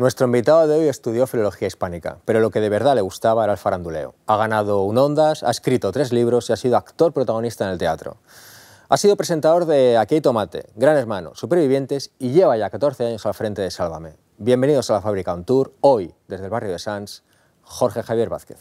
Nuestro invitado de hoy estudió filología hispánica, pero lo que de verdad le gustaba era el faranduleo. Ha ganado un Ondas, ha escrito tres libros y ha sido actor protagonista en el teatro. Ha sido presentador de Aquí hay tomate, Gran Hermano, Supervivientes y lleva ya 14 años al frente de Sálvame. Bienvenidos a la Fábrica un Tour, hoy desde el barrio de Sanz, Jorge Javier Vázquez.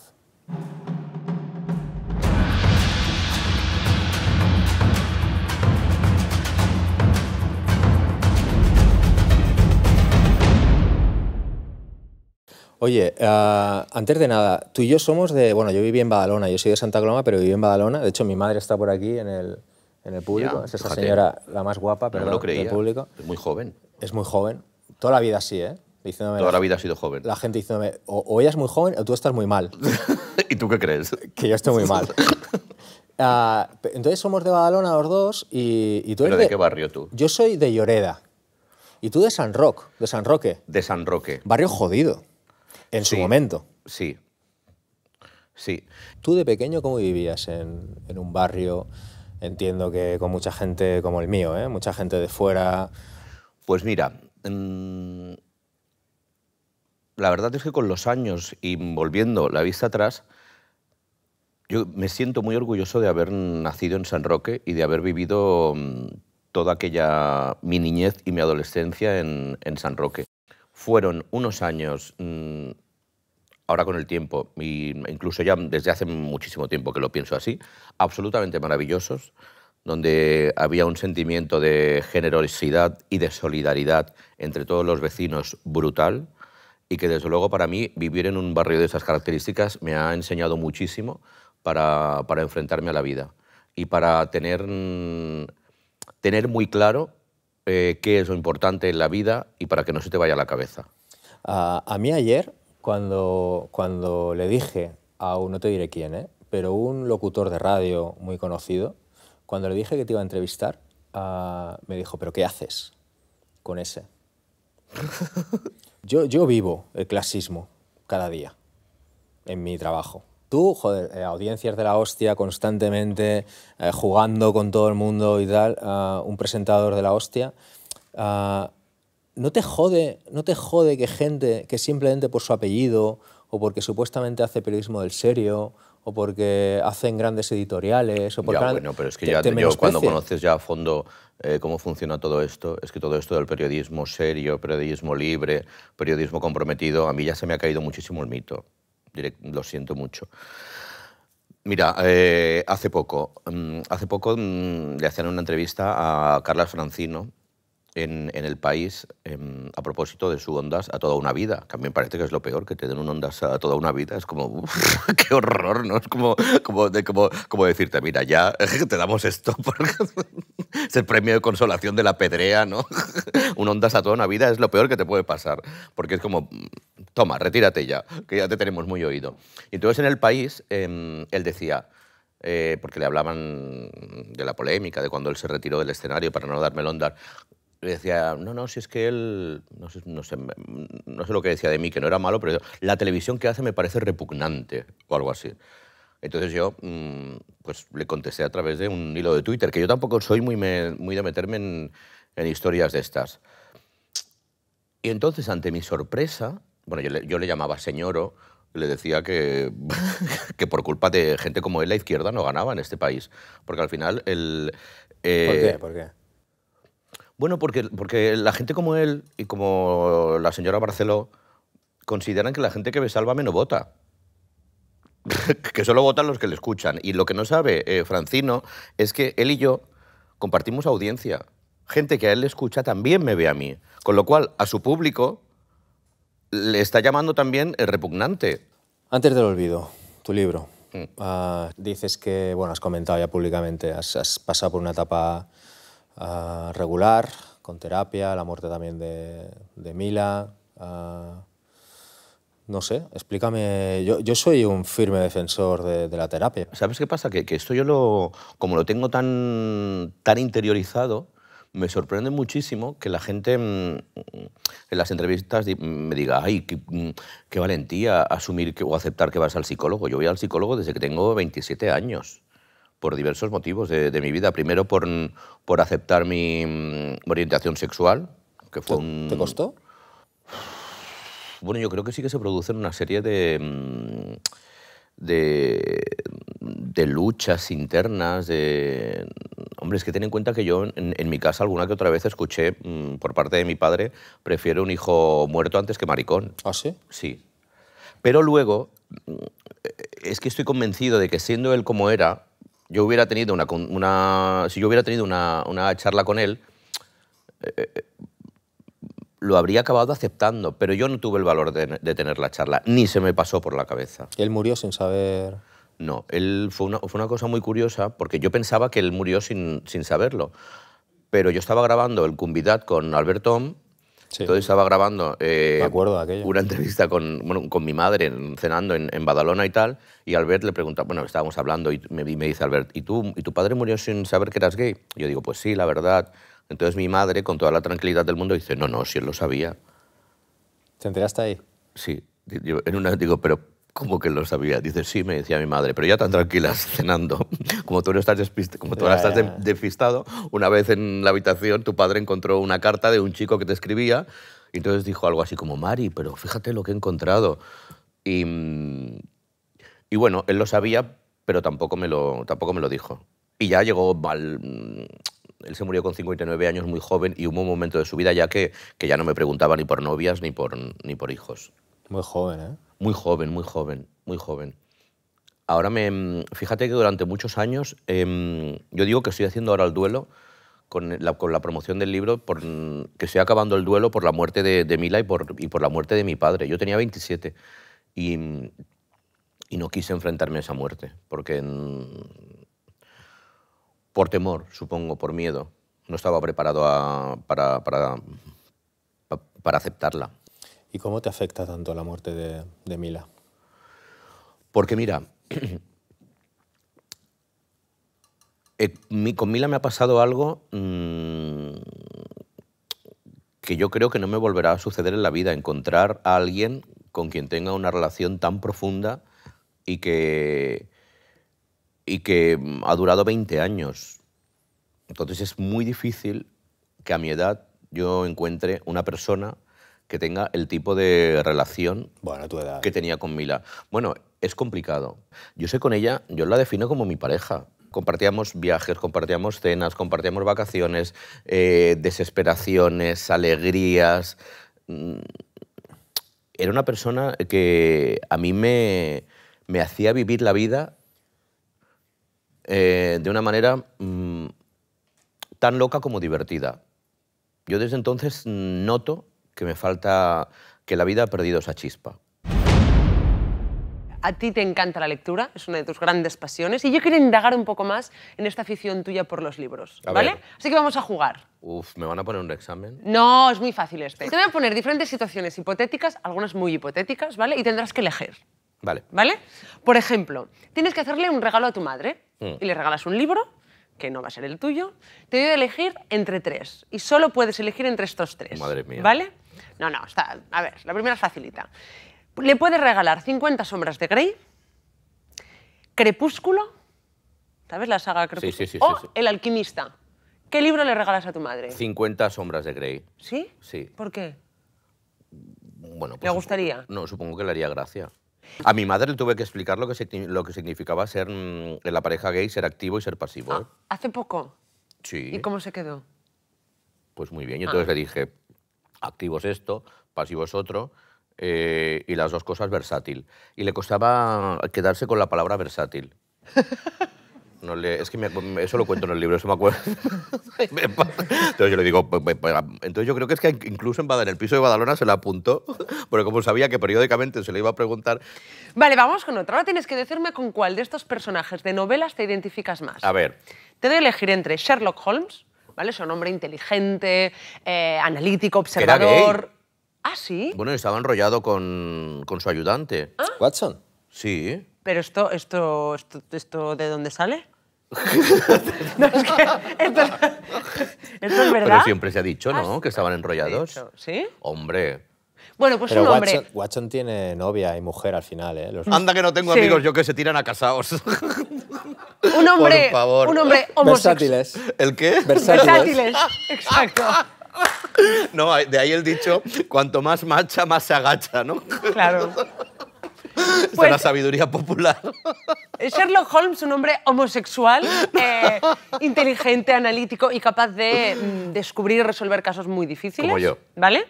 Oye, ah, antes de nada, tú y yo somos de. Bueno, yo viví en Badalona, yo soy de Santa Coloma, pero viví en Badalona. De hecho, mi madre está por aquí en el, público. es esa señora, la más guapa, pero no lo público. Es muy joven. Es muy joven. Toda la vida así, ¿eh? Diciéndome Toda la, vida ha sido joven. La gente diciéndome, o, ella es muy joven o tú estás muy mal. ¿Y tú qué crees? Que yo estoy muy mal. Ah, entonces somos de Badalona los dos y, tú eres ¿Pero de, de qué barrio tú? Yo soy de Lloreda. Y tú de San Roque, de San Roque. De San Roque. Barrio jodido. En su momento. Sí. Sí. ¿Tú de pequeño cómo vivías en, un barrio? Entiendo que con mucha gente como el mío, ¿eh? mucha gente de fuera. Pues mira, mm, la verdad es que con los años y volviendo la vista atrás, yo me siento muy orgulloso de haber nacido en San Roque y de haber vivido mm, toda aquella mi niñez y mi adolescencia en San Roque fueron unos años, mm, ahora con el tiempo, y incluso ya desde hace muchísimo tiempo que lo pienso así, absolutamente maravillosos, donde había un sentimiento de generosidad y de solidaridad entre todos los vecinos brutal y que desde luego para mí vivir en un barrio de esas características me ha enseñado muchísimo para, enfrentarme a la vida y para tener, mm, tener muy claro eh, qué es lo importante en la vida y para que no se te vaya la cabeza. A, mí ayer, cuando, cuando le dije a un, no te diré quién, ¿eh? pero un locutor de radio muy conocido, cuando le dije que te iba a entrevistar, me dijo, pero ¿qué haces con ese? yo, yo vivo el clasismo cada día en mi trabajo. Tú, joder, eh, audiencias de la hostia constantemente, eh, jugando con todo el mundo y tal, ah, un presentador de la hostia. Ah, ¿no, te jode, ¿No te jode que gente que simplemente por su apellido o porque supuestamente hace periodismo del serio o porque hacen grandes editoriales o porque... Ya, bueno, pero es que ya yo, cuando conoces ya a fondo eh, cómo funciona todo esto, es que todo esto del periodismo serio, periodismo libre, periodismo comprometido, a mí ya se me ha caído muchísimo el mito lo siento mucho. Mira, eh, hace poco, mm, hace poco mm, le hacían una entrevista a Carlos Francino en, el país em, a propósito de su Ondas a toda una vida. También parece que es lo peor, que te den un Ondas a toda una vida. Es como, qué horror, ¿no? Es como, como, decirte, mira, ya te damos esto. es el premio de consolación de la pedrea, ¿no? un Ondas a toda una vida es lo peor que te puede pasar. Porque es como, toma, retírate ya, que ya te tenemos muy oído. Y entonces en el país em, él decía, eh, porque le hablaban de la polémica, de cuando él se retiró del escenario para no darme el Ondas, le decía, no, no, si es que él, no sé, lo que decía de mí, que no era malo, pero la televisión que hace me parece repugnante o algo así. Entonces yo mm, pues, le contesté a través de un hilo de Twitter, que yo tampoco soy muy, muy de meterme en, historias de estas. Y entonces, ante mi sorpresa, bueno, yo le, yo le llamaba señoro, le decía que, que por culpa de gente como él, la izquierda no ganaba en este país. Porque al final el... Eh, ¿Por qué? ¿Por qué? Bueno, porque, porque la gente como él y como la señora Barceló consideran que la gente que ve Sálvame no vota. que solo votan los que le escuchan. Y lo que no sabe eh, Francino es que él y yo compartimos audiencia. Gente que a él le escucha también me ve a mí. Con lo cual, a su público le está llamando también el eh, repugnante. Antes del olvido, tu libro. Mm. Ah, dices que, bueno, has comentado ya públicamente, has, has pasado por una etapa regular, con terapia, la muerte también de, Mila. no sé, explícame. Yo, soy un firme defensor de, la terapia. ¿Sabes qué pasa? Que, esto yo lo. Como lo tengo tan, tan interiorizado, me sorprende muchísimo que la gente mm, en las entrevistas me diga, ay, mm, qué, valentía asumir que, o aceptar que vas al psicólogo. Yo voy al psicólogo desde que tengo 27 años por diversos motivos de, mi vida. Primero por, por aceptar mi, orientación sexual, que fue ¿Te, un... ¿Te costó? Bueno, yo creo que sí que se producen una serie de, mm, de, de luchas internas, de... Hombre, es que ten en cuenta que yo en, en, mi casa alguna que otra vez escuché mm, por parte de mi padre, prefiero un hijo muerto antes que maricón. ¿Ah, sí? Sí. Pero luego, mm, es que estoy convencido de que siendo él como era, yo hubiera tenido una, si yo hubiera tenido una, charla con él, eh, eh, lo habría acabado aceptando, pero yo no tuve el valor de, tener la charla, ni se me pasó por la cabeza. ¿Él murió sin saber...? No, él fue una, fue una cosa muy curiosa, porque yo pensaba que él murió sin, sin saberlo, pero yo estaba grabando el Cumbidat con Albert entonces estaba grabando eh, una entrevista con, con, mi madre cenando en, en, Badalona y tal, y Albert le pregunta, bueno, estábamos hablando y me, me dice Albert, ¿y tú, ¿y tu padre murió sin saber que eras gay? yo digo, pues sí, la verdad. Entonces mi madre, con toda la tranquilidad del mundo, dice, no, no, si él lo sabía. ¿Te enteraste ahí? Sí. en una digo, pero como que lo sabía. Dice, sí, me decía mi madre, pero ya tan tranquilas cenando. Como tú, no estás como tú ahora estás despistado, una vez en la habitación tu padre encontró una carta de un chico que te escribía y entonces dijo algo así como, Mari, pero fíjate lo que he encontrado. Y, y bueno, él lo sabía, pero tampoco me lo, tampoco me lo dijo. Y ya llegó mal, él se murió con 59 años, muy joven, y hubo un momento de su vida ya que, que ya no me preguntaba ni por novias ni por, ni por hijos. Muy joven, ¿eh? Muy joven, muy joven, muy joven. Ahora me. Fíjate que durante muchos años. Em, yo digo que estoy haciendo ahora el duelo con la, promoción del libro, por, que estoy acabando el duelo por la muerte de, Mila y por, la muerte de mi padre. Yo tenía 27 y, y no quise enfrentarme a esa muerte, porque. Mm, por temor, supongo, por miedo. No estaba preparado para, para aceptarla. ¿Y cómo te afecta tanto la muerte de, Mila? Porque mira, eh, con Mila me ha pasado algo mm, que yo creo que no me volverá a suceder en la vida, encontrar a alguien con quien tenga una relación tan profunda y que, y que mm, ha durado 20 años. Entonces es muy difícil que a mi edad yo encuentre una persona que tenga el tipo de relación que tenía con Mila. Bueno, es complicado. Yo sé con ella, yo la defino como mi pareja. Compartíamos viajes, compartíamos cenas, compartíamos vacaciones, eh, desesperaciones, alegrías. Mm, era una persona que a mí me, hacía vivir la vida eh, de una manera mm, tan loca como divertida. Yo desde entonces noto que me falta, que la vida ha perdido esa chispa. A ti te encanta la lectura, es una de tus grandes pasiones, y yo quiero indagar un poco más en esta afición tuya por los libros, ¿vale? Así que vamos a jugar. Uf, ¿me van a poner un examen? No, es muy fácil este. Te voy a poner diferentes situaciones hipotéticas, algunas muy hipotéticas, ¿vale? Y tendrás que elegir. Vale. ¿Vale? Por ejemplo, tienes que hacerle un regalo a tu madre mm. y le regalas un libro, que no va a ser el tuyo. Te voy elegir entre tres y solo puedes elegir entre estos tres. Madre mía. ¿Vale? No, no, está, a ver, la primera es facilita. Le puedes regalar 50 sombras de Grey, Crepúsculo, ¿sabes la saga Crepúsculo? Sí, sí, sí, o El alquimista. ¿Qué libro le regalas a tu madre? 50 sombras de Grey. ¿Sí? Sí. ¿Por qué? Bueno, pues, ¿Le gustaría? No, supongo que le haría gracia. A mi madre le tuve que explicar lo que, lo que significaba ser mm, en la pareja gay, ser activo y ser pasivo. Ah, ¿Hace poco? Sí. ¿Y cómo se quedó? Pues muy bien. Yo ah. entonces le dije, Activo es esto, pasivo es otro, eh, y las dos cosas versátil. Y le costaba quedarse con la palabra versátil. No es que eso lo cuento en el libro, eso me acuerdo. entonces yo le digo, pues, pues, pues, entonces yo creo que es que incluso en, en el piso de Badalona se la apuntó, porque como sabía que periódicamente se le iba a preguntar. Vale, vamos con otra. Ahora tienes que decirme con cuál de estos personajes de novelas te identificas más. A ver. Te doy a elegir entre Sherlock Holmes, ¿vale? Es un hombre inteligente, eh, analítico, observador. Ah, sí. Bueno, estaba enrollado con, su ayudante. Ah. Watson. Sí. Pero esto, esto, esto, ¿de dónde sale? no, es que esto, es verdad. Pero siempre se ha dicho, ¿no? Ah, que estaban enrollados. ¿Sí? Hombre. Bueno, pues un hombre. Watson, tiene novia y mujer al final, ¿eh? Anda que no tengo amigos yo que se tiran a casados. un hombre, un hombre homosexual. Versátiles. ¿El qué? Versátiles. Exacto. No, de ahí el dicho, cuanto más macha, más se agacha, ¿no? Claro. Es pues la sabiduría popular. Eh, Sherlock Holmes, un hombre homosexual, eh, inteligente, analítico y capaz de mm, descubrir y resolver casos muy difíciles. Como yo. ¿Vale?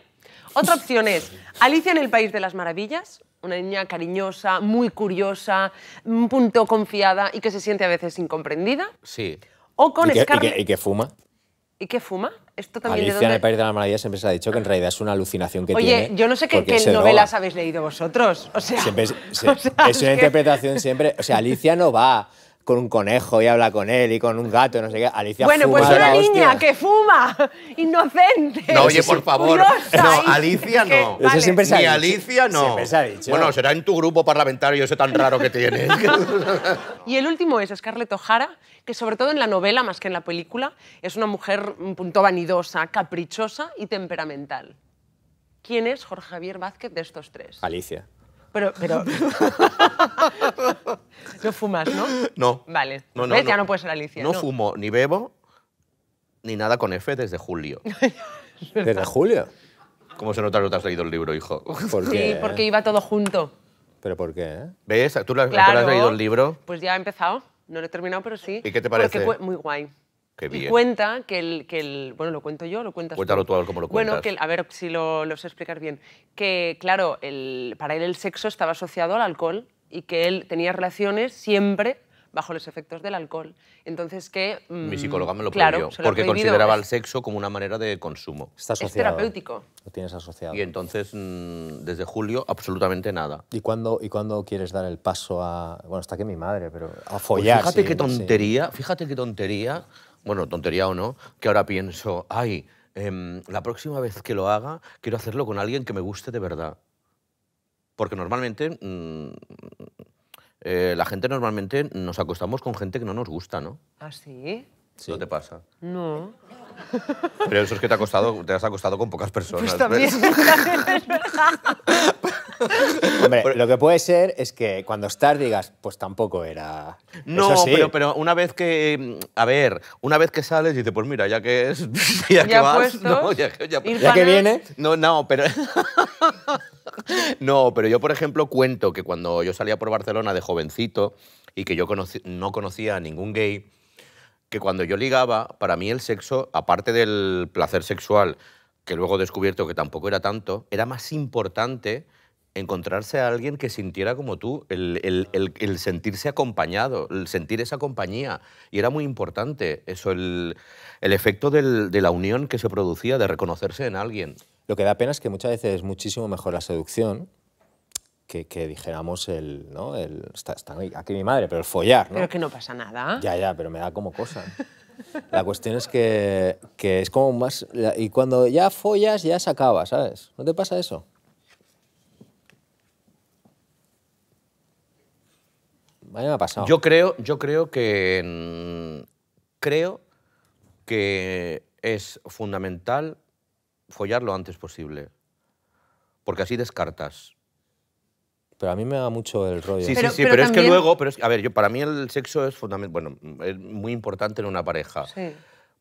Otra opción es Alicia en el País de las Maravillas, una niña cariñosa, muy curiosa, un punto confiada y que se siente a veces incomprendida. Sí. O con ¿Y que, y que, fuma? ¿Y que fuma? Esto también Alicia en el País de las Maravillas siempre se ha dicho que en realidad es una alucinación que tiene. Oye, yo no sé qué, novelas habéis leído vosotros. O sea, es, una interpretación siempre. O sea, Alicia no va con un conejo y habla con él y con un gato, no sé qué. Alicia bueno, pues fuma. Bueno, pues una niña que fuma, inocente. No, oye, por favor. no, Alicia no. Ni Alicia no. Bueno, será en tu grupo parlamentario ese tan raro que tiene. y el último es Scarlett O'Hara, que sobre todo en la novela, más que en la película, es una mujer un punto vanidosa, caprichosa y temperamental. ¿Quién es Jorge Javier Vázquez de estos tres? Alicia. Pero, pero... no fumas, ¿no? No. Vale. No, Ya no puedes ser Alicia. No, fumo, ni bebo, ni nada con F desde julio. ¿Desde julio? ¿Cómo se nota que no te has leído el libro, hijo? Sí, porque iba todo junto. ¿Pero por qué? ¿Ves? ¿Tú, has leído el libro? Pues ya he empezado. No lo he terminado, pero sí. ¿Y qué te parece? muy guay. Y cuenta que el, que el, Bueno, lo cuento yo, lo cuentas Cuéntalo tú, algo como lo cuentas. Bueno, que a ver si lo, sé explicar bien. Que, claro, el, para él el sexo estaba asociado al alcohol y que él tenía relaciones siempre bajo los efectos del alcohol. Entonces que... Mi mm, psicóloga me lo claro, porque consideraba el sexo como una manera de consumo. Está asociado, es terapéutico. Lo tienes asociado. Y entonces, mm, desde julio, absolutamente nada. ¿Y cuándo, ¿Y cuándo quieres dar el paso a... Bueno, está que mi madre, pero a follar. fíjate qué tontería, fíjate qué tontería bueno, tontería o no, que ahora pienso, ay, em, la próxima vez que lo haga, quiero hacerlo con alguien que me guste de verdad. Porque normalmente, mm, eh, la gente normalmente nos acostamos con gente que no nos gusta, ¿no? ¿Ah, sí. ¿No te pasa? No. Pero eso es que te, ha costado, te has acostado con pocas personas. Pues también. Hombre, lo que puede ser es que cuando estás digas, pues tampoco era. No, pero, una vez que. A ver, una vez que sales y dices, pues mira, ya que es. Ya, que vas. ya, que viene. No, no, pero. no, pero yo, por ejemplo, cuento que cuando yo salía por Barcelona de jovencito y que yo no conocía a ningún gay que cuando yo ligaba, para mí el sexo, aparte del placer sexual, que luego he descubierto que tampoco era tanto, era más importante encontrarse a alguien que sintiera como tú, el, sentirse acompañado, el sentir esa compañía. Y era muy importante eso, el, efecto de la unión que se producía, de reconocerse en alguien. Lo que da pena es que muchas veces es muchísimo mejor la seducción que, dijéramos el, ¿no? El, está, aquí mi madre, pero el follar, ¿no? Pero que no pasa nada. Ya, ya, pero me da como cosa. La cuestión es que, es como más... Y cuando ya follas, ya se acaba, ¿sabes? ¿No te pasa eso? Vaya, me ha pasado. Yo creo, yo creo que... Mm, creo que es fundamental follar lo antes posible. Porque así descartas pero a mí me da mucho el rollo. Sí, sí, pero, sí, pero, es que luego, pero a ver, yo para mí el sexo es fundamental, bueno, es muy importante en una pareja. Sí.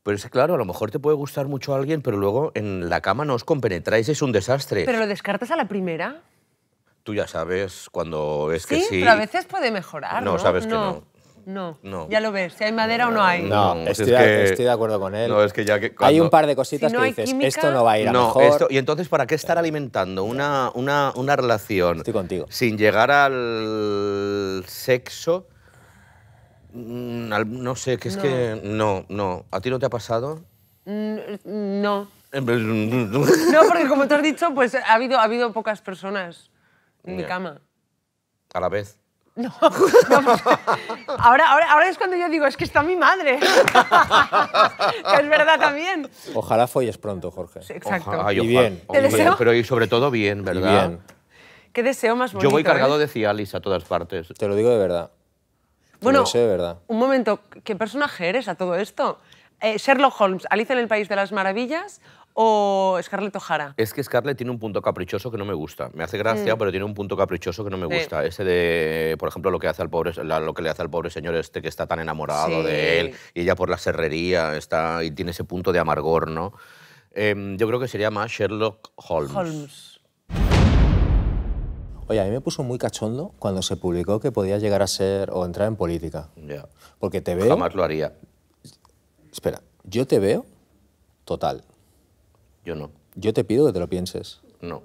Pero es claro, a lo mejor te puede gustar mucho a alguien, pero luego en la cama no os compenetráis, es un desastre. ¿Pero lo descartas a la primera? Tú ya sabes cuando es que sí. Sí, pero a veces puede mejorar. No, sabes que no. No. Ya lo ves, si hay madera o no hay. No, mm, pues estoy, de acuerdo con él. Es hay un par de cositas que dices, esto no va a ir a mejor. y entonces, ¿para qué estar alimentando una, relación contigo. sin llegar al sexo? Mm, no sé, que es que no, no. ¿A ti no te ha pasado? Mm, no. No, porque como te has dicho, pues ha habido, ha habido pocas personas en mi cama. A la vez. No, Ahora, ahora, ahora, es cuando yo digo, es que está mi madre. es verdad también. Ojalá folles pronto, Jorge. exacto. y, bien. deseo? Pero y sobre todo bien, ¿verdad? bien. Qué deseo más bonito. Yo voy cargado ¿eh? de Cialis a todas partes. Te lo digo de verdad. bueno, sé verdad. un momento, ¿qué personaje eres a todo esto? Eh, Sherlock Holmes, ¿Alice en el País de las Maravillas o Scarlett O'Hara? Es que Scarlett tiene un punto caprichoso que no me gusta. Me hace gracia, mm. pero tiene un punto caprichoso que no me gusta. Ese de, por ejemplo, lo que, hace al pobre, lo que le hace al pobre señor este que está tan enamorado de él y ella por la serrería está, y tiene ese punto de amargor, ¿no? Em, yo creo que sería más Sherlock Holmes. Holmes. Oye, a mí me puso muy cachondo cuando se publicó que podía llegar a ser o entrar en política. Ya. Porque te veo. Jamás lo haría. Espera, yo te veo total. Yo no. Yo te pido que te lo pienses. No.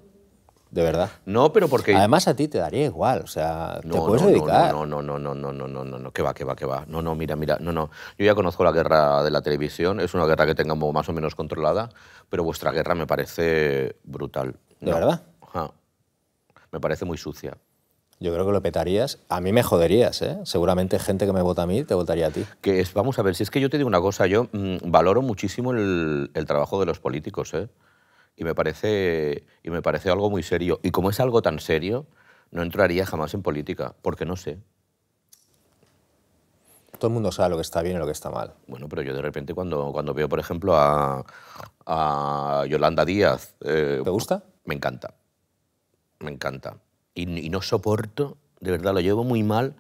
De verdad. No, pero porque. Además, a ti te daría igual, o sea, no, te puedes no, dedicar. No, no, no, no, no, no, no, no, no, que va, que va, que va. No, no, mira, mira, no, no. Yo ya conozco la guerra de la televisión, es una guerra que tengamos más o menos controlada, pero vuestra guerra me parece brutal. ¿De verdad? Me parece muy sucia. Yo creo que lo petarías. A mí me joderías, ¿eh? Seguramente gente que me vota a mí te votaría a ti. vamos a ver, si es que yo te digo una cosa, yo mm, valoro muchísimo el, trabajo de los políticos, ¿eh? Y me, parece, y me parece algo muy serio. Y como es algo tan serio, no entraría jamás en política, porque no sé. Todo el mundo sabe lo que está bien y lo que está mal. Bueno, pero yo de repente cuando, cuando veo, por ejemplo, a, a Yolanda Díaz... Eh, ¿Te gusta? Me encanta. Me encanta y, no soporto, de verdad lo llevo muy mal,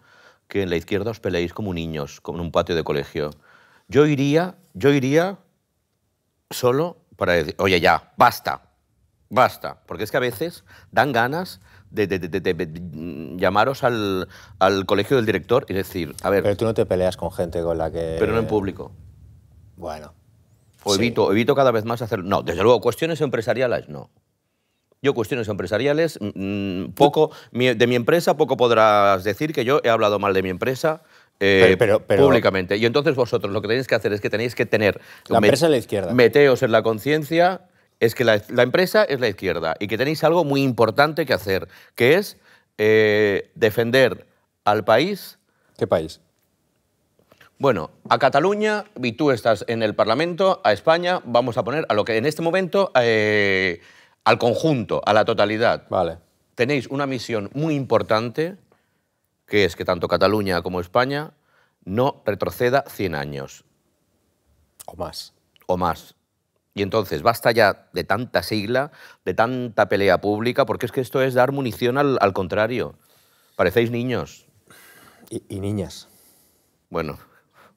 que en la izquierda os peleéis como niños, como en un patio de colegio. Yo iría, yo iría solo para decir, oye ya, basta, basta, porque es que a veces dan ganas de, llamaros al, colegio del director y decir, a ver... Pero tú no te peleas con gente con la que... Pero no en público. Bueno. O evito, evito cada vez más hacer... No, desde luego, cuestiones empresariales no. Yo cuestiones empresariales, mm, mm, poco de mi empresa, poco podrás decir que yo he hablado mal de mi empresa. Eh, públicamente. Y entonces vosotros lo que tenéis que hacer es que tenéis que tener... La empresa es la izquierda. Meteos en la conciencia, es que la, empresa es la izquierda y que tenéis algo muy importante que hacer, que es eh, defender al país. ¿Qué país? Bueno, a Cataluña, y tú estás en el Parlamento, a España, vamos a poner a lo que en este momento... Eh, al conjunto, a la totalidad. Vale. Tenéis una misión muy importante, que es que tanto Cataluña como España no retroceda 100 años. O más. O más. Y entonces, basta ya de tanta sigla, de tanta pelea pública, porque es que esto es dar munición al, contrario. Parecéis niños. Y, y niñas. Bueno,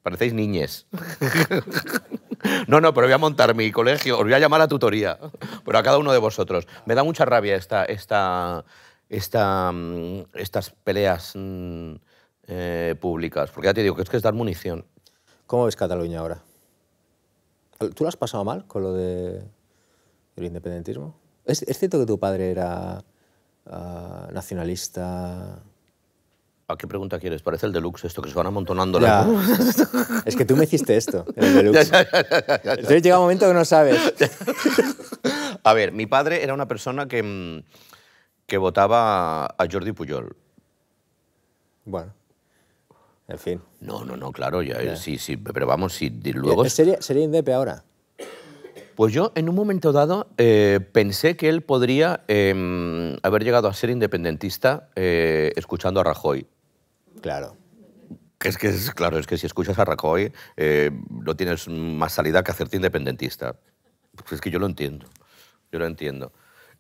parecéis niñes. No, no, pero voy a montar mi colegio, os voy a llamar a tutoría, pero a cada uno de vosotros. Me da mucha rabia esta, esta, mm, estas peleas mm, eh, públicas, porque ya te digo que es que es dar munición. ¿Cómo ves Cataluña ahora? ¿Tú lo has pasado mal con lo del independentismo? ¿Es, cierto que tu padre era ah, nacionalista? ¿A qué pregunta quieres? Parece el deluxe esto, que se van amontonando la Es que tú me hiciste esto, el deluxe. Entonces llega un momento que no sabes. a ver, mi padre era una persona que, mm, que votaba a Jordi Pujol. Bueno. En fin. No, no, no, claro, sí, sí, pero vamos, si luego... ¿Sería, sería Indepe ahora? Pues yo en un momento dado eh, pensé que él podría em, haber llegado a ser independentista eh, escuchando a Rajoy. Claro. Es que, es, claro, es que si escuchas a Rajoy, eh, no tienes más salida que hacerte independentista. Pues es que yo lo entiendo. Yo lo entiendo.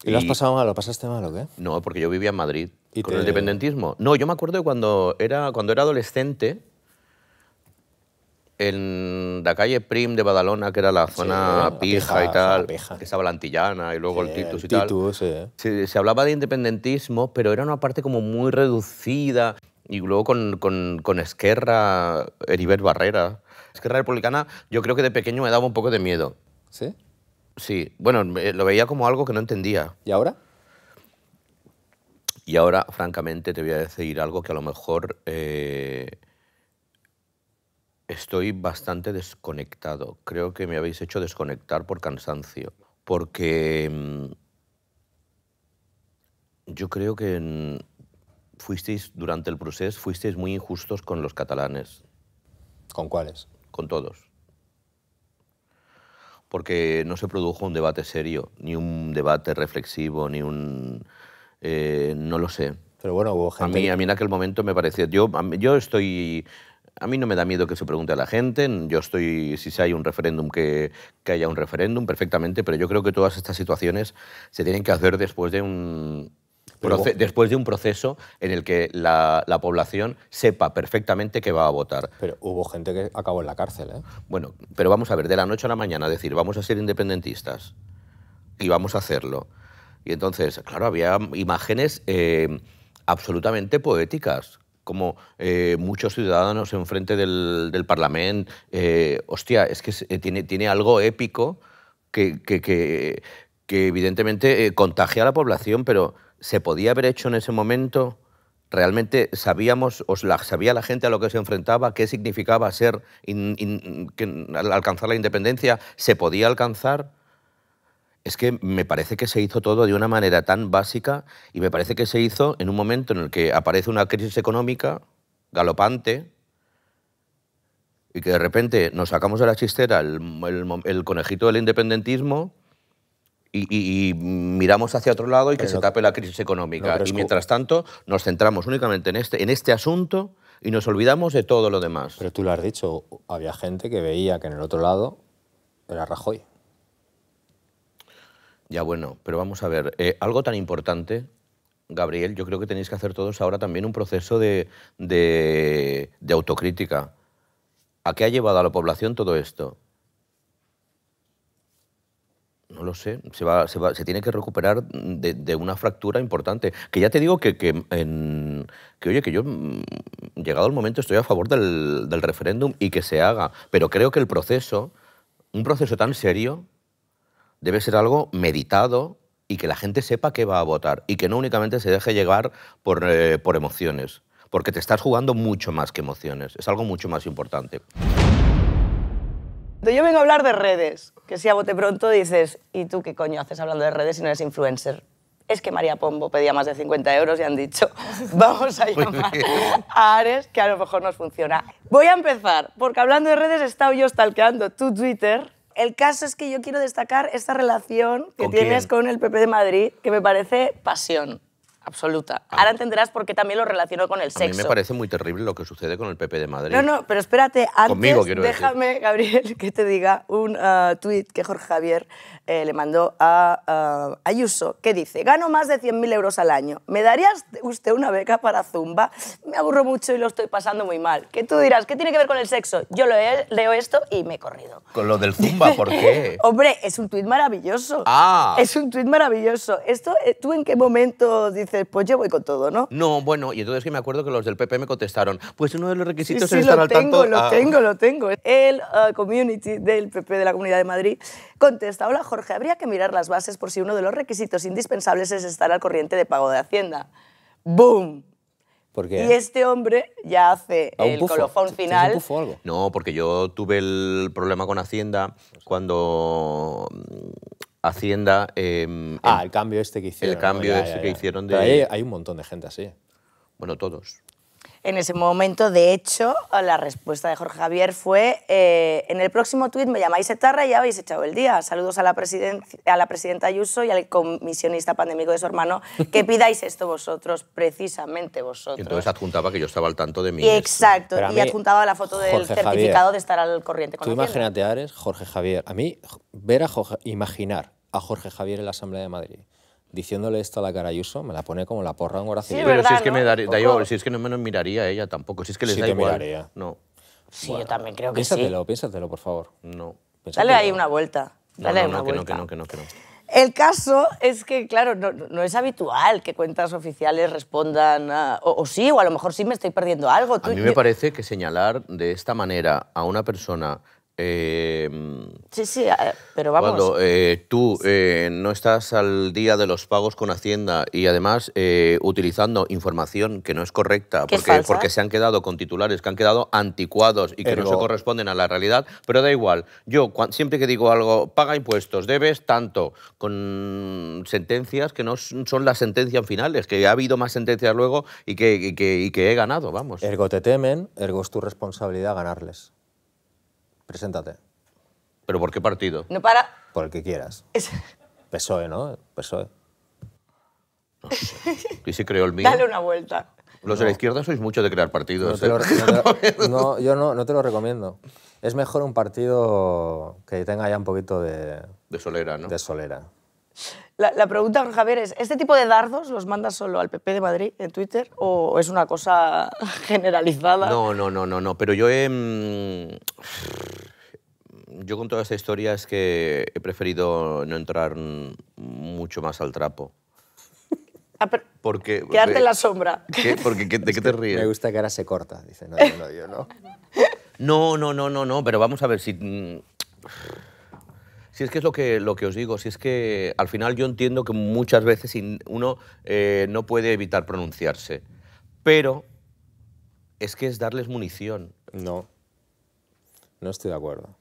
¿Y, lo has pasado mal? ¿Lo pasaste mal o qué? No, porque yo vivía en Madrid. ¿Y con el independentismo? No, yo me acuerdo de cuando era, cuando era adolescente, en la calle Prim de Badalona, que era la zona pija, y tal, que estaba la Antillana y luego el Titus y el Titus, Sí. se hablaba de independentismo, pero era una parte como muy reducida. Y luego con, Esquerra, Heribert Barrera. Esquerra Republicana, yo creo que de pequeño me daba un poco de miedo. ¿Sí? Sí, bueno, lo veía como algo que no entendía. ¿Y ahora? Y ahora, francamente, te voy a decir algo que a lo mejor eh, estoy bastante desconectado. Creo que me habéis hecho desconectar por cansancio, porque mm, yo creo que en fuisteis, durante el proceso, fuisteis muy injustos con los catalanes. ¿Con cuáles? Con todos. Porque no se produjo un debate serio, ni un debate reflexivo, ni un... Eh, no lo sé. Pero bueno, A mí, en aquel momento me parecía... Yo, yo estoy... A mí no me da miedo que se pregunte a la gente, yo estoy, si hay un referéndum, que, que haya un referéndum perfectamente, pero yo creo que todas estas situaciones se tienen que hacer después de un, después de un proceso en el que la, población sepa perfectamente que va a votar. Pero hubo gente que acabó en la cárcel, ¿eh? Bueno, pero vamos a ver, de la noche a la mañana decir, vamos a ser independentistas y vamos a hacerlo. Y entonces, claro, había imágenes eh, absolutamente poéticas, como eh, muchos ciudadanos enfrente del, del Parlamento. hostia, es que tiene, tiene algo épico que, que, que, que evidentemente contagia a la población, pero se podía haber hecho en ese momento? ¿Realmente sabíamos, os sabía la gente a lo que se enfrentaba? ¿Qué significaba ser, alcanzar la independencia? ¿Se podía alcanzar? Es que me parece que se hizo todo de una manera tan básica y me parece que se hizo en un momento en el que aparece una crisis económica galopante, y que de repente nos sacamos de la chistera el, conejito del independentismo y, miramos hacia otro lado y que se tape la crisis económica. y mientras tanto nos centramos únicamente en este, en este asunto y nos olvidamos de todo lo demás. Pero tú lo has dicho, había gente que veía que en el otro lado era Rajoy. Ya bueno, pero vamos a ver, eh, algo tan importante Gabriel, yo creo que tenéis que hacer todos ahora también un proceso de, autocrítica. ¿A qué ha llevado a la población todo esto? no lo sé, se, tiene que recuperar de, una fractura importante. Que ya te digo que, que, oye, que yo, mm, llegado el momento, estoy a favor del, referéndum y que se haga, pero creo que el proceso, un proceso tan serio, debe ser algo meditado y que la gente sepa qué va a votar y que no únicamente se deje llegar por eh, emociones, porque te estás jugando mucho más que emociones, es algo mucho más importante. Yo vengo a hablar de redes, que si a bote pronto dices, ¿y tú qué coño haces hablando de redes si no eres influencer? Es que María Pombo pedía más de 50 euros y han dicho, vamos a pues llamar a Ares, que a lo mejor nos funciona. Voy a empezar, porque hablando de redes he estado yo stalkeando tu Twitter. El caso es que yo quiero destacar esta relación que tienes con el PP de Madrid, que me parece pasión absoluta. Ahora entenderás por qué también lo relaciono con el sexo. A mí me parece muy terrible lo que sucede con el PP de Madrid. No, no, pero espérate, antes déjame, Gabriel, que te diga un tweet uh, tuit que Jorge Javier eh, le mandó a uh, Ayuso, que dice, gano más de 100.000 euros al año, ¿me darías usted una beca para Zumba? Me aburro mucho y lo estoy pasando muy mal. ¿Qué tú dirás, ¿qué tiene que ver con el sexo? Yo leo esto y me he corrido. Con lo del Zumba, ¿por qué? Hombre, es un tuit maravilloso. Ah. Es un tuit maravilloso. Esto, eh, ¿tú en qué momento dices? pues yo voy con todo, ¿no? No, bueno, y entonces que me acuerdo que los del PP me contestaron, pues uno de los requisitos es estar al Lo lo tengo, lo tengo, El uh, community del PP de la Comunidad de Madrid contesta, hola Jorge, habría que mirar las bases por si uno de los requisitos indispensables es estar al corriente de pago de Hacienda. ¡Boom! Y este hombre ya hace el colofón final. algo? No, porque yo tuve el problema con Hacienda cuando Hacienda... Em, ah, el, cambio este que hicieron. El cambio este que hicieron. De, hay un montón de gente así. Bueno, todos. En ese momento, de hecho, la respuesta de Jorge Javier fue eh, en el próximo tuit me llamáis etarra y ya habéis echado el día. Saludos a la, a la presidenta Ayuso y al comisionista pandémico de su hermano que pidáis esto vosotros, precisamente vosotros. Y entonces adjuntaba que yo estaba al tanto de mí. Exacto, y adjuntaba la foto del certificado de estar al corriente con Tú imagínate, Ares, Jorge Javier. A mí, ver a Jorge, imaginar a Jorge Javier en la Asamblea de Madrid diciéndole esto a la cara Ayuso, me la pone como la porra en oración. pero si es que me si es que no me miraría ella tampoco, si es que les da igual. No. Sí, yo también creo que sí. Piénsatelo, piénsatelo, por favor. No. Dale ahí una vuelta. no, no, que no, que no, que no, El caso es que, claro, no, no, es habitual que cuentas oficiales respondan, a, o, sí, o a lo mejor sí me estoy perdiendo algo. a mí me parece que señalar de esta manera a una persona eh, sí, sí, eh, pero vamos. Cuando eh, tú eh, no estás al día de los pagos con Hacienda y además utilizando información que no es correcta, porque, se han quedado con titulares que han quedado anticuados y que no se corresponden a la realidad, pero da igual. Yo siempre que digo algo, paga impuestos, debes tanto, con sentencias que no son las sentencias finales, que ha habido más sentencias luego y que, y que he ganado, vamos. Ergo te temen, ergo es tu responsabilidad ganarles. Preséntate. ¿Pero por qué partido? No para. Por el que quieras. PSOE, ¿no? PSOE. ¿Y si creó el mío? Dale una vuelta. Los de la izquierda sois mucho de crear partidos. no yo no, te lo recomiendo. Es mejor un partido que tenga ya un poquito de... De solera, ¿no? De solera. La, pregunta, Javier, es, ¿este tipo de dardos los mandas solo al PP de Madrid en Twitter o es una cosa generalizada? No, no, no, no, no, pero yo he... Mm, yo con toda esta historia es que he preferido no entrar mucho más al trapo. Ah, pero porque, quedarte eh, en la sombra. Porque, ¿De qué te ríes? Me gusta que ahora se corta. Dice, no, no, yo no. No, no, no, no, no, pero vamos a ver si... Mm, si es que es lo que, lo que os digo, si es que al final yo entiendo que muchas veces uno eh, no puede evitar pronunciarse, pero es que es darles munición. No, no estoy de acuerdo.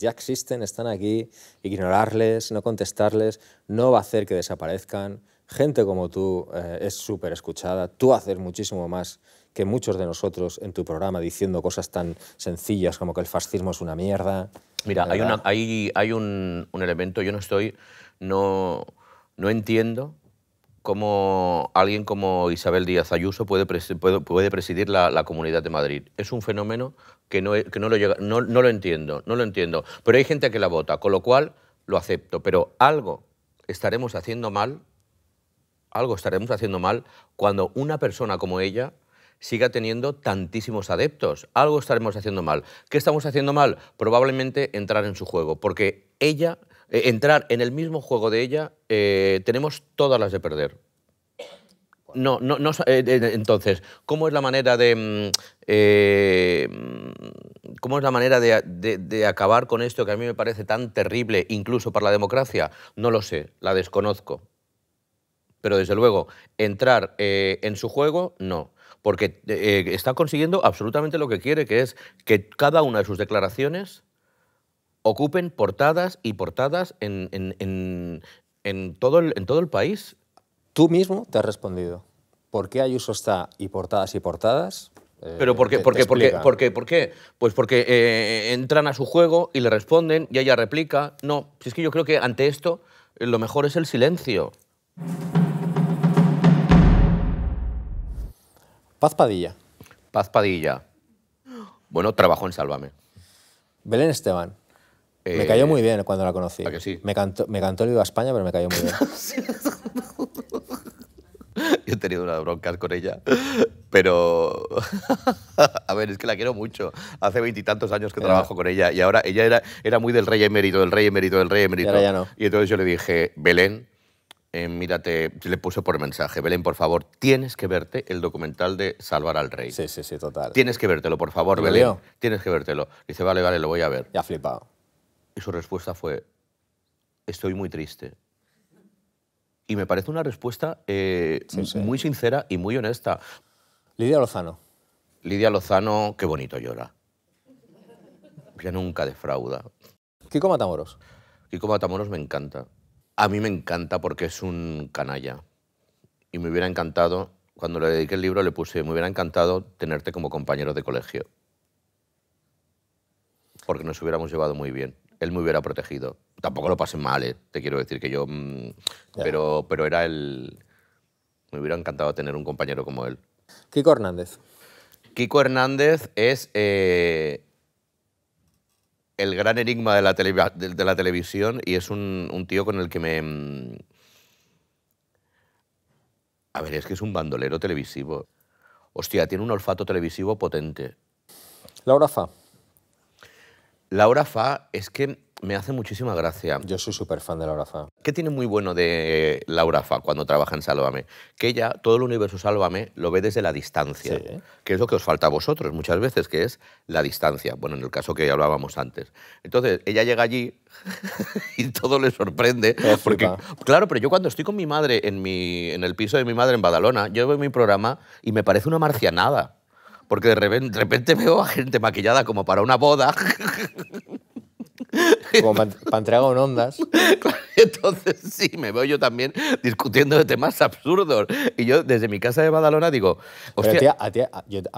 Ya existen, están aquí, ignorarles, no contestarles, no va a hacer que desaparezcan. Gente como tú eh, es súper escuchada, tú haces muchísimo más que muchos de nosotros en tu programa diciendo cosas tan sencillas como que el fascismo es una mierda. Mira, hay, un, elemento, yo no estoy, no, no entiendo cómo alguien como Isabel Díaz Ayuso puede, presidir, puede, presidir la, Comunidad de Madrid. Es un fenómeno que no, que no lo, no lo entiendo, no lo entiendo. Pero hay gente que la vota, con lo cual lo acepto. Pero algo estaremos haciendo mal, algo estaremos haciendo mal cuando una persona como ella siga teniendo tantísimos adeptos. Algo estaremos haciendo mal. ¿Qué estamos haciendo mal? Probablemente entrar en su juego, porque ella, eh, entrar en el mismo juego de ella, eh, tenemos todas las de perder. No, no, no eh, entonces, ¿cómo es la manera de... Mm, mm, ¿Cómo es la manera de, acabar con esto que a mí me parece tan terrible, incluso para la democracia? No lo sé, la desconozco. Pero desde luego, entrar en su juego, no porque eh, está consiguiendo absolutamente lo que quiere, que es que cada una de sus declaraciones ocupen portadas y portadas en, todo, el, en todo el país. Tú mismo te has respondido. ¿Por qué Ayuso está y portadas y portadas? Eh, Pero porque, porque, porque, porque, ¿por qué? Pues porque eh, entran a su juego y le responden y ella replica. No, si es que yo creo que ante esto lo mejor es el silencio. Paz Padilla. Paz Padilla. Bueno, trabajó en Sálvame. Belén Esteban. me eh, cayó muy bien cuando la conocí. Me cantó, me cantó el España, pero me cayó muy bien. Yo he tenido unas broncas con ella, pero... a ver, es que la quiero mucho. Hace veintitantos años que trabajo con ella y ahora ella era, era muy del rey emérito, del rey emérito, del rey emérito. y entonces yo le dije, Belén, eh, mírate, le puse por mensaje, Belén, por favor, tienes que verte el documental de Salvar al Rey. Sí, sí, sí, total. Tienes que vértelo, por favor, Belén. Tienes que vértelo. Dice, vale, vale, lo voy a ver. Ya flipado. Y su respuesta fue, estoy muy triste. Y me parece una respuesta eh, muy sincera y muy honesta. Lidia Lozano. Lidia Lozano, qué bonito llora. Ya nunca defrauda. Kiko Matamoros. Kiko Matamoros me encanta. A mí me encanta porque es un canalla. Y me hubiera encantado, cuando le dediqué el libro le puse, me hubiera encantado tenerte como compañero de colegio. Porque nos hubiéramos llevado muy bien. Él me hubiera protegido. Tampoco lo pasé mal, ¿eh? te quiero decir que yo... Mm, pero, pero era él Me hubiera encantado tener un compañero como él. Kiko Hernández. Kiko Hernández es eh, el gran enigma de la, la televisión y es un, un, tío con el que me... Mm, a ver, es que es un bandolero televisivo. Hostia, tiene un olfato televisivo potente. Laura Fa. Laura Fa es que me hace muchísima gracia. Yo soy súper fan de Laura Fa. ¿Qué tiene muy bueno de eh, Laura Fa cuando trabaja en Sálvame? Que ella, todo el universo Sálvame, lo ve desde la distancia, que es lo que os falta a vosotros muchas veces, que es la distancia. Bueno, en el caso que hablábamos antes. Entonces, ella llega allí y todo le sorprende. claro, pero yo cuando estoy con mi madre en, mi, en el piso de mi madre en Badalona, yo veo mi programa y me parece una marcianada porque de repente, de repente, veo a gente maquillada como para una boda Como Pantragón Ondas. Entonces, sí, me veo yo también discutiendo de temas absurdos. Y yo desde mi casa de Badalona digo, hostia, a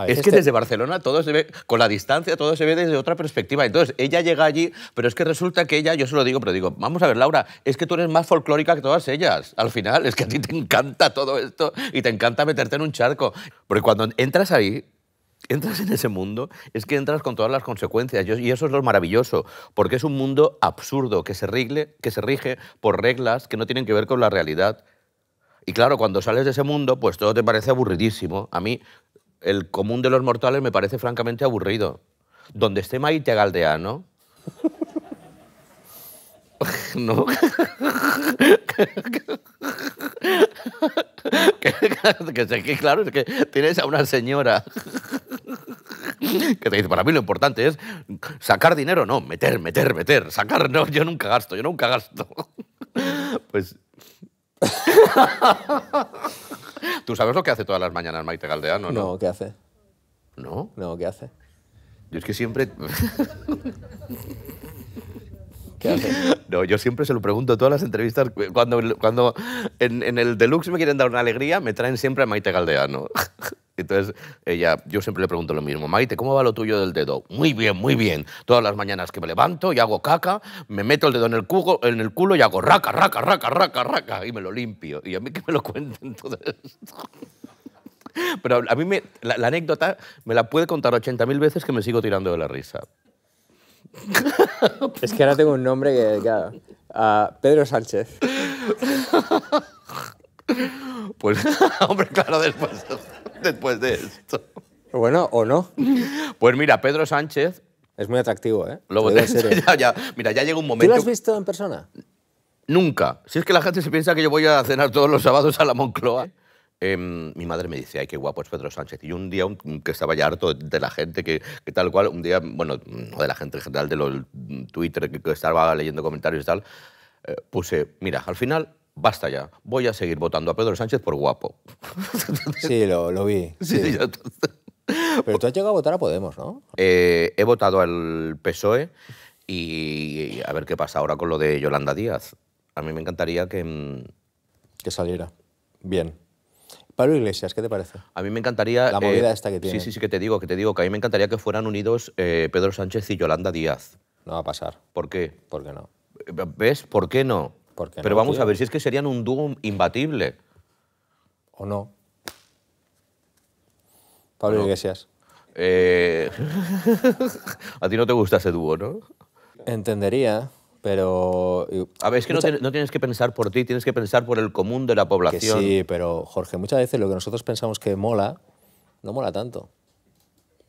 es que desde Barcelona todo se ve, con la distancia, todo se ve desde otra perspectiva. Entonces, ella llega allí, pero es que resulta que ella, yo se lo digo, pero digo, vamos a ver, Laura, es que tú eres más folclórica que todas ellas. Al final, es que a ti te encanta todo esto y te encanta meterte en un charco. Porque cuando entras ahí, entras en ese mundo, es que entras con todas las consecuencias. Y eso es lo maravilloso, porque es un mundo absurdo que se, rigle, que se rige por reglas que no tienen que ver con la realidad. Y claro, cuando sales de ese mundo, pues todo te parece aburridísimo. A mí, el común de los mortales me parece francamente aburrido. Donde esté Maite Galdeano. ¿No? que, que, que, claro, es que tienes a una señora que te dice, para mí lo importante es sacar dinero, no, meter, meter, meter, sacar, no, yo nunca gasto, yo nunca gasto. Pues... ¿Tú sabes lo que hace todas las mañanas Maite Galdeano? No, no ¿qué hace? ¿No? No, ¿qué hace? Yo es que siempre... ¿Qué hace? No, yo siempre se lo pregunto a todas las entrevistas. Cuando, cuando en, en el deluxe me quieren dar una alegría, me traen siempre a Maite Galdeano. Entonces, ella, yo siempre le pregunto lo mismo, Maite, ¿cómo va lo tuyo del dedo? Muy bien, muy bien. Todas las mañanas que me levanto y hago caca, me meto el dedo en el culo, en el culo y hago raca, raca, raca, raca, raca, y me lo limpio. Y a mí que me lo cuenten todo esto. Pero a mí me, la, anécdota me la puede contar 80.000 veces que me sigo tirando de la risa. Es que ahora tengo un nombre que, ah, Pedro Sánchez. Pues, hombre, claro, después después de esto. Bueno, o no. Pues mira, Pedro Sánchez. Es muy atractivo, ¿eh? Lo voy ya, Mira, ya llega un momento. ¿Tú lo has visto en persona? Nunca. Si es que la gente se piensa que yo voy a cenar todos los sábados a la Moncloa. Em, mi madre me dice, ay, qué guapo es Pedro Sánchez. Y un día que estaba ya harto de la gente, que, tal cual, un día, bueno, no de la gente en general, de los mm, Twitter, que, estaba leyendo comentarios y tal, eh, puse, mira, al final basta ya, voy a seguir votando a Pedro Sánchez por guapo. Sí, lo, vi. Pero tú has llegado a votar a Podemos, ¿no? Eh, he votado al PSOE y a ver qué pasa ahora con lo de Yolanda Díaz. A mí me encantaría que... Mm, que saliera. Bien. Pablo Iglesias, ¿qué te parece? A mí me encantaría... La movida eh, esta que tiene. Sí, sí, sí, que te digo, que te digo, que a mí me encantaría que fueran unidos eh, Pedro Sánchez y Yolanda Díaz. No va a pasar. ¿Por qué? ¿Por qué no? ¿Ves? ¿Por qué no? Pero vamos a ver si es que serían un dúo imbatible. ¿O no? Pablo Iglesias. Eh, a ti no te gusta ese dúo, ¿no? Entendería, pero... A ver, es que no, tienes que pensar por ti, tienes que pensar por el común de la población. sí, pero Jorge, muchas veces lo que nosotros pensamos que mola, no mola tanto.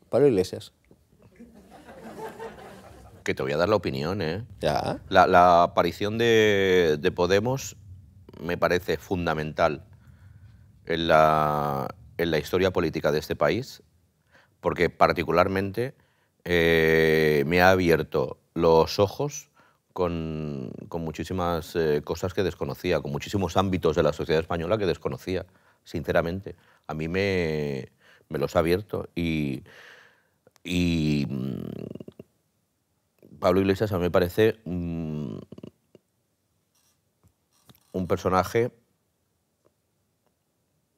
Pablo Iglesias que te voy a dar la opinión, ¿eh? La, aparición de, Podemos me parece fundamental en la, historia política de este país, porque particularmente eh, me ha abierto los ojos con, muchísimas eh, cosas que desconocía, con muchísimos ámbitos de la sociedad española que desconocía, sinceramente. A mí me, me los ha abierto y, y Pablo Iglesias a mí me parece un personaje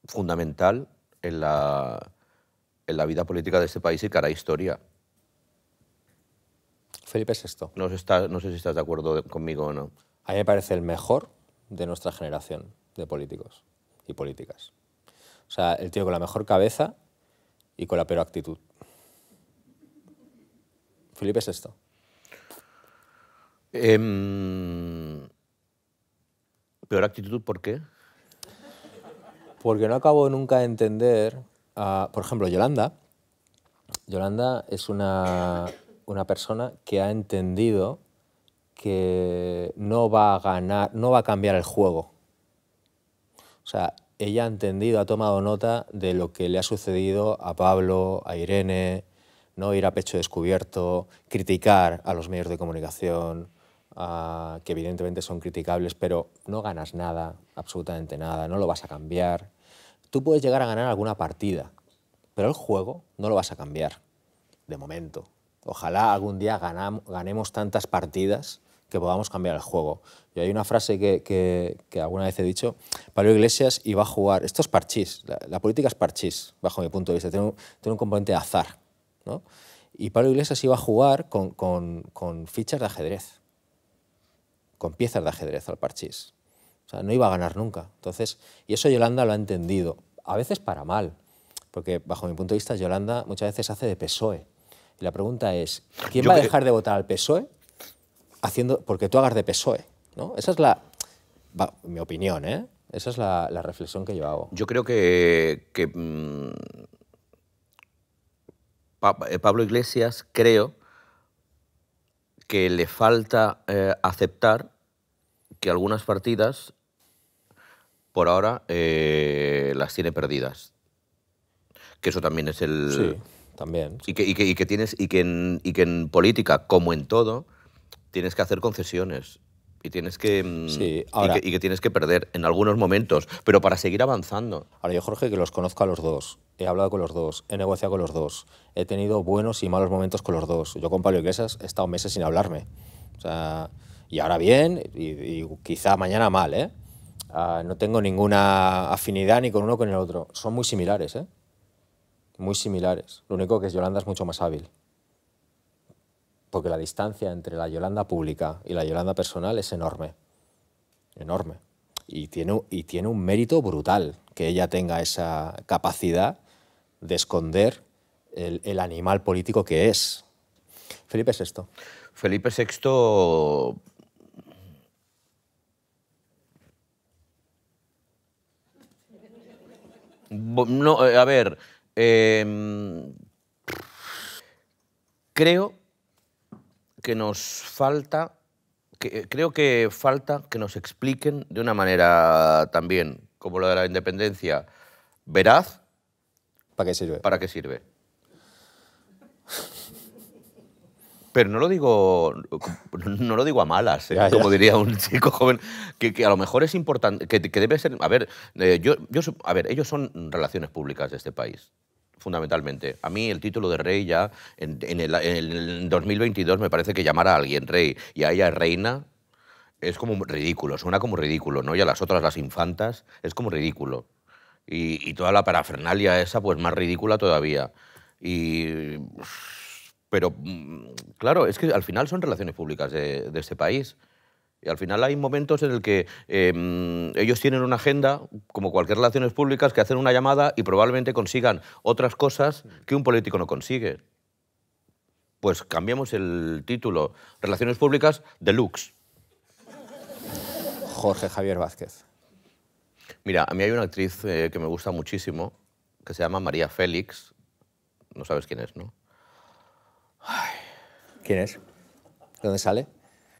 fundamental en la, en la vida política de este país y que hará historia. Felipe VI. No, no sé si estás de acuerdo conmigo o no. A mí me parece el mejor de nuestra generación de políticos y políticas. O sea, el tío con la mejor cabeza y con la peor actitud. Felipe VI. Em, ¿Peor actitud por qué? Porque no acabo nunca de entender, por ejemplo, Yolanda. Yolanda es una, una persona que ha entendido que no va a ganar, no va a cambiar el juego. O sea, ella ha entendido, ha tomado nota de lo que le ha sucedido a Pablo, a Irene, no ir a pecho descubierto, criticar a los medios de comunicación, que evidentemente son criticables, pero no ganas nada, absolutamente nada, no lo vas a cambiar. Tú puedes llegar a ganar alguna partida, pero el juego no lo vas a cambiar, de momento. Ojalá algún día ganemos tantas partidas que podamos cambiar el juego. Y hay una frase que, alguna vez he dicho, Pablo Iglesias iba a jugar, esto es parchís, la, política es parchís, bajo mi punto de vista, tiene un, tiene un componente de azar. ¿no? Y Pablo Iglesias iba a jugar con fichas de ajedrez con piezas de ajedrez al parchís. O sea, no iba a ganar nunca. Entonces, y eso Yolanda lo ha entendido, a veces para mal, porque bajo mi punto de vista Yolanda muchas veces hace de PSOE. Y la pregunta es, ¿quién va a dejar de votar al PSOE haciendo porque tú hagas de PSOE? ¿no? Esa es la, mi opinión, ¿eh? Esa es la, reflexión que yo hago. Yo creo que, mm, eh, Pablo Iglesias, creo, que le falta eh, aceptar que algunas partidas por ahora eh, las tiene perdidas. Que eso también es el... Sí, también. Y que, y que, y que tienes, y que, y que en política, como en todo, tienes que hacer concesiones y tienes que mm, y que, tienes que perder en algunos momentos, pero para seguir avanzando. Ahora yo Jorge que los conozco a los dos, he hablado con los dos, he negociado con los dos, he tenido buenos y malos momentos con los dos. Yo con Pablo Iglesias he estado meses sin hablarme, y ahora bien y, quizá mañana mal, ¿eh? ah, no tengo ninguna afinidad ni con uno ni con el otro, son muy similares, ¿eh? Muy similares. Lo único que es Yolanda es mucho más hábil porque la distancia entre la Yolanda pública y la Yolanda personal es enorme, enorme. Y tiene, y tiene un mérito brutal que ella tenga esa capacidad de esconder el, animal político que es. Felipe VI. Felipe VI No, eh, a ver. Eh, creo que nos falta, que, eh, creo que falta que nos expliquen de una manera también, como lo de la independencia, veraz. ¿Para qué sirve? ¿Para qué sirve? Pero no lo digo, no lo digo a malas, ¿eh? como diría un chico joven, que, a lo mejor es importante, que, debe ser, a ver, eh, yo, yo, a ver, ellos son relaciones públicas de este país, fundamentalmente. A mí el título de rey ya en, el, 2022 me parece que llamar a alguien rey y a ella reina es como ridículo, suena como ridículo, ¿no? Y a las otras, las infantas, es como ridículo. Y, toda la parafernalia esa, pues más ridícula todavía. Y... Pero, mm, claro, es que al final son relaciones públicas de, de este país. Y al final hay momentos en el que eh, ellos tienen una agenda, como cualquier relaciones públicas, que hacen una llamada y probablemente consigan otras cosas que un político no consigue. Pues cambiamos el título, Relaciones Públicas Deluxe. Jorge Javier Vázquez. Mira, a mí hay una actriz eh, que me gusta muchísimo, que se llama María Félix. No sabes quién es, ¿no? ¿Quién es? ¿Dónde sale?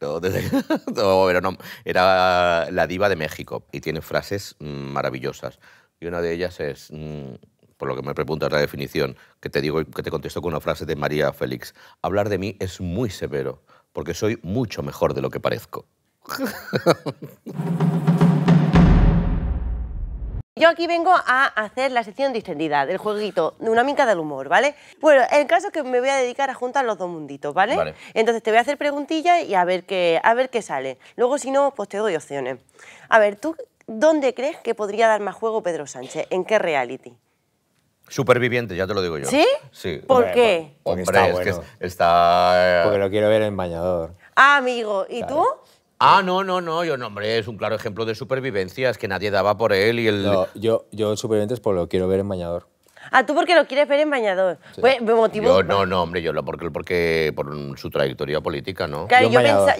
Oh, era la diva de México y tiene frases maravillosas. Y una de ellas es, mm, por lo que me preguntas la definición, que te digo que te contesto con una frase de María Félix. Hablar de mí es muy severo, porque soy mucho mejor de lo que parezco. Yo aquí vengo a hacer la sección distendida del jueguito, de una mica del humor, ¿vale? Bueno, el caso es que me voy a dedicar a juntar los dos munditos, ¿vale? Entonces te voy a hacer preguntillas y a ver qué, a ver qué sale. Luego, si no, pues te doy opciones. A ver, ¿tú dónde crees que podría dar más juego Pedro Sánchez? ¿En qué reality? Superviviente, ya te lo digo yo. ¿Sí? Sí. ¿Por qué? Pues, Porque hombre, está es que está... Eh, Porque lo quiero ver en bañador. Ah, amigo, ¿y tú? Ah, no, no, no, yo no, hombre, es un claro ejemplo de supervivencia, es que nadie daba por él y el... No, yo, yo en Supervivientes por pues lo quiero ver en bañador. Ah, tú porque lo quieres ver en bañador. Pues, pues. no, no, hombre, yo lo porque, porque por su trayectoria política, ¿no? Claro,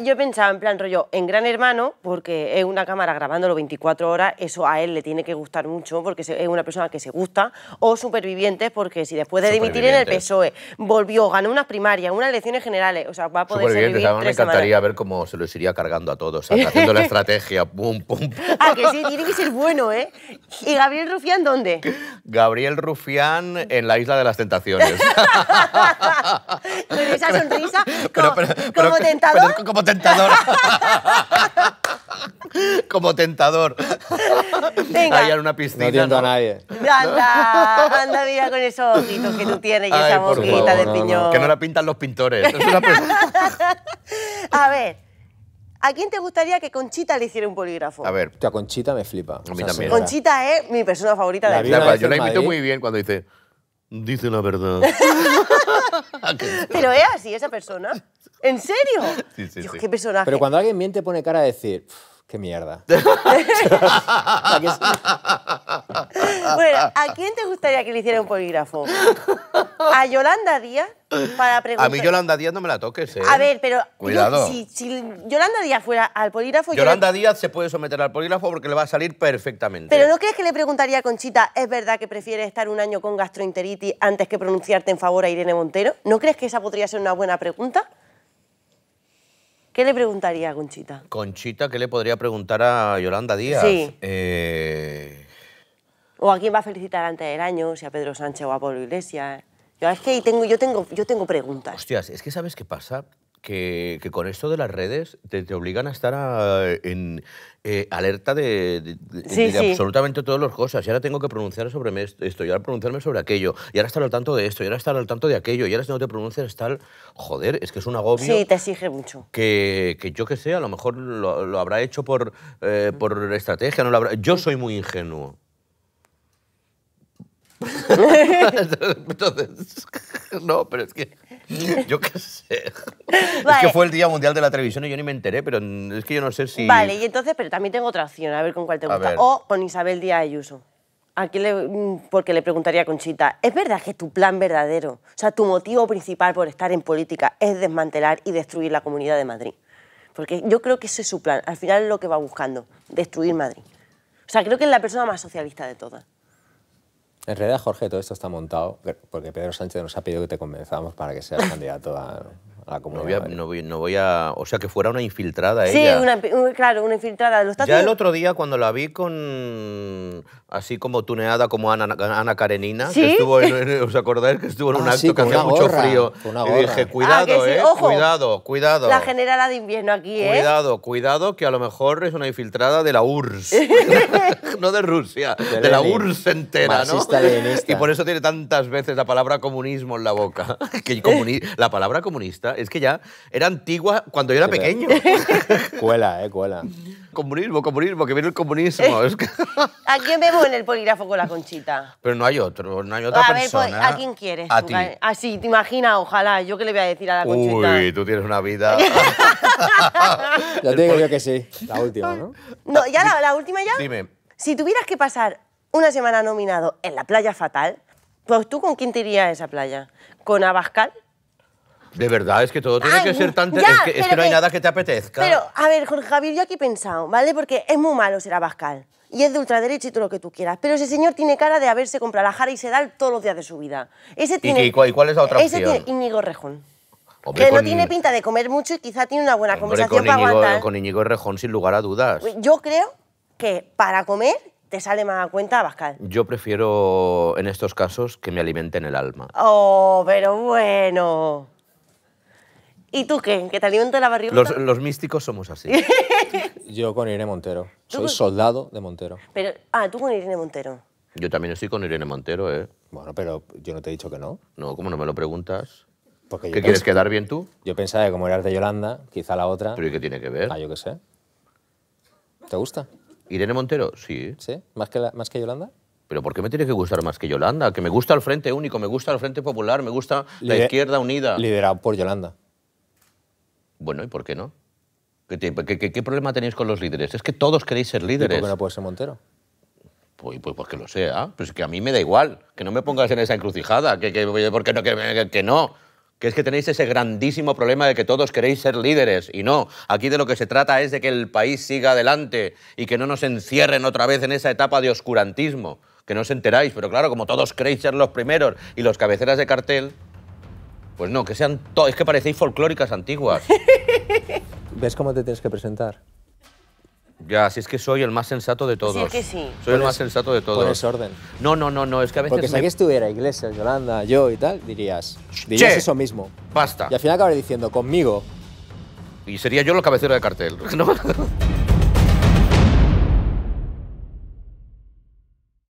yo, pensaba en plan rollo, en Gran Hermano, porque es una cámara grabándolo 24 horas, eso a él le tiene que gustar mucho, porque es una persona que se gusta, o Supervivientes, porque si después de dimitir en el PSOE volvió, ganó unas primarias, unas elecciones generales, o sea, va a poder Supervivientes, además me encantaría ver cómo se los iría cargando a todos, haciendo la estrategia, pum, pum. Ah, que sí, tiene que ser bueno, ¿eh? ¿Y Gabriel Rufián dónde? Gabriel Rufián en la Isla de las Tentaciones. Con esa sonrisa, como, tentador. como tentador. como tentador. en una piscina. No a nadie. Anda, anda, mira con esos ojitos que tú tienes y esa boquita de piñón. Que no la pintan los pintores. a ver. ¿A quién te gustaría que Conchita le hiciera un polígrafo? A ver. A Conchita me flipa. A mí también. Conchita es mi persona favorita de aquí. yo la invito muy bien cuando dice, dice la verdad. Pero es así esa persona. ¿En serio? Sí, sí, qué personaje. Pero cuando alguien miente pone cara a decir... Qué mierda. bueno, ¿a quién te gustaría que le hiciera un polígrafo? ¿A Yolanda Díaz? Para preguntar. A mí Yolanda Díaz no me la toques, ¿eh? A ver, pero Cuidado. si, Yolanda Díaz fuera al polígrafo... Yolanda yo Díaz se puede someter al polígrafo porque le va a salir perfectamente. Pero ¿no crees que le preguntaría a Conchita, ¿es verdad que prefiere estar un año con gastroenteritis antes que pronunciarte en favor a Irene Montero? ¿No crees que esa podría ser una buena pregunta? ¿Qué le preguntaría a Conchita? Conchita, ¿qué le podría preguntar a Yolanda Díaz? Sí. Eh, o a quién va a felicitar antes del año, si a Pedro Sánchez o a Pablo Iglesias. Yo es que tengo, yo, tengo, yo tengo preguntas. Hostias, es que ¿sabes qué pasa? que, con esto de las redes te, obligan a estar en eh, alerta de, absolutamente todas las cosas. Y ahora tengo que pronunciar sobre esto, y ahora pronunciarme sobre aquello, y ahora estar al tanto de esto, y ahora estar al tanto de aquello, y ahora si no te pronuncias tal... Joder, es que es un agobio... Sí, te exige mucho. Que, que yo que sé, a lo mejor lo, habrá hecho por, eh, por mm. estrategia, no lo habrá... Yo soy muy ingenuo. Entonces, no, pero es que... yo qué sé. Es que fue el Día Mundial de la Televisión y yo ni me enteré, pero es que yo no sé si... Vale, y entonces, pero también tengo otra opción, a ver con cuál te gusta. O con Isabel Díaz Ayuso. Aquí mm, porque le preguntaría a Conchita, ¿es verdad que tu plan verdadero, o sea, tu motivo principal por estar en política es desmantelar y destruir la Comunidad de Madrid? Porque yo creo que ese es su plan, al final es lo que va buscando, destruir Madrid. O sea, creo que es la persona más socialista de todas. En realidad, Jorge, todo esto está montado porque Pedro Sánchez nos ha pedido que te convenzamos para que seas candidato a no voy a, o sea, que fuera una infiltrada sí, ella. Sí, claro, una infiltrada. ya el otro día cuando la vi con... así como tuneada como Ana, Ana Karenina, que estuvo ¿os acordáis? Que estuvo en un ah, acto que hacía mucho frío. Y dije, ah, cuidado, eh, cuidado, cuidado. La generala de invierno aquí, ¿eh? Cuidado, cuidado, que a lo mejor es una infiltrada de la URSS. no de Rusia, de, la URSS entera, ¿no? Y por eso tiene tantas veces la palabra comunismo en la boca. que la palabra comunista es que ya era antigua cuando yo era pequeño. cuela, eh, cuela. Comunismo, comunismo, que viene el comunismo. ¿A quién vemos en el polígrafo con la conchita? Pero no hay otro, no hay otra a pues, persona. Ver, ¿a quién quieres? A ti. Así, ah, te imaginas, ojalá, yo qué le voy a decir a la conchita. Uy, tú tienes una vida. Yo te digo yo que sí, la última, ¿no? No, ya la, la última ya. Dime. Si tuvieras que pasar una semana nominado en la playa fatal, pues tú con quién te irías a esa playa? ¿Con Abascal? De verdad, es que todo tiene que ser tan... es que, no hay nada que te apetezca. Pero, a ver, Jorge Javier, yo aquí he pensado, ¿vale? Porque es muy malo ser Abascal. Y es de ultraderecha y todo lo que tú quieras. Pero ese señor tiene cara de haberse comprado la Jara y Sedal todos los días de su vida. Ese tiene, ¿Y, cuál, es la otra opción? Ese tiene Íñigo Rejón. que no tiene pinta de comer mucho y quizá tiene una buena conversación con para aguantar. Con Íñigo Rejón, sin lugar a dudas. Pues yo creo que para comer te sale más a cuenta Abascal. Yo prefiero, en estos casos, que me alimenten el alma. Oh, pero bueno. ¿Y tú qué? ¿Que te alimenta la barriga? Los, místicos somos así. Yo con Irene Montero. Soy soldado de Montero. Pero, ah, tú con Irene Montero. Yo también estoy con Irene Montero, ¿eh? Bueno, pero yo no te he dicho que no. No, ¿cómo no me lo preguntas. ¿Qué quieres quedar bien tú? Yo pensaba que como eras de Yolanda, quizá la otra. ¿Pero qué tiene que ver? Ah, yo qué sé. ¿Te gusta? ¿Irene Montero? Sí. ¿Sí? ¿Más que, más que Yolanda? ¿Pero por qué me tiene que gustar más que Yolanda? Que me gusta el Frente Único, me gusta el Frente Popular, me gusta la Izquierda Unida. Liderado por Yolanda. Bueno, ¿y por qué no? ¿Qué, problema tenéis con los líderes? Es que todos queréis ser líderes. ¿Y por qué no puede ser Montero? Pues, pues, que lo sea, pues que a mí me da igual, que no me pongas en esa encrucijada, que, que porque no, que, que no, que es que tenéis ese grandísimo problema de que todos queréis ser líderes y no, aquí de lo que se trata es de que el país siga adelante y que no nos encierren otra vez en esa etapa de oscurantismo, que no os enteráis, pero claro, como todos queréis ser los primeros y los cabeceras de cartel, pues no, que sean todo. Es que parecéis folclóricas antiguas. ¿Ves cómo te tienes que presentar? Ya, si es que soy el más sensato de todos. Sí, que sí. Soy el más sensato de todos. Pones orden. No, no, no, no, es que a veces. Porque si estuviera Iglesias, Yolanda, yo y tal, dirías. Dirías eso mismo. Basta. Y al final acabaré diciendo, conmigo. Y sería yo el cabecero de cartel, ¿no?